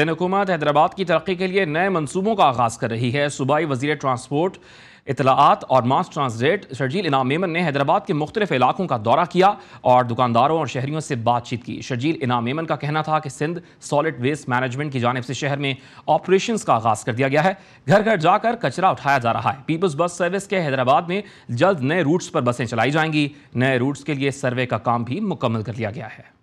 दिन हुकूमत हैदराबाद की तरक्की के लिए नए मनसूबों का आगाज़ कर रही है सूबाई वजी ट्रांसपोर्ट इतलात और मास ट्रांसलेट शर्जील इनाम मेमन ने हैदराबाद के मुख्तलिफ इलाकों का दौरा किया और दुकानदारों और शहरीों से बातचीत की शर्जील इनाम मेमन का कहना था कि सिंध सॉलिड वेस्ट मैनेजमेंट की जानब से शहर में ऑपरेशन का आगाज़ कर दिया गया है घर घर जाकर कचरा उठाया जा रहा है पीपल्स बस सर्विस के हैदराबाद में जल्द नए रूट्स पर बसें चलाई जाएंगी नए रूट्स के लिए सर्वे का काम भी मुकम्मल कर लिया गया है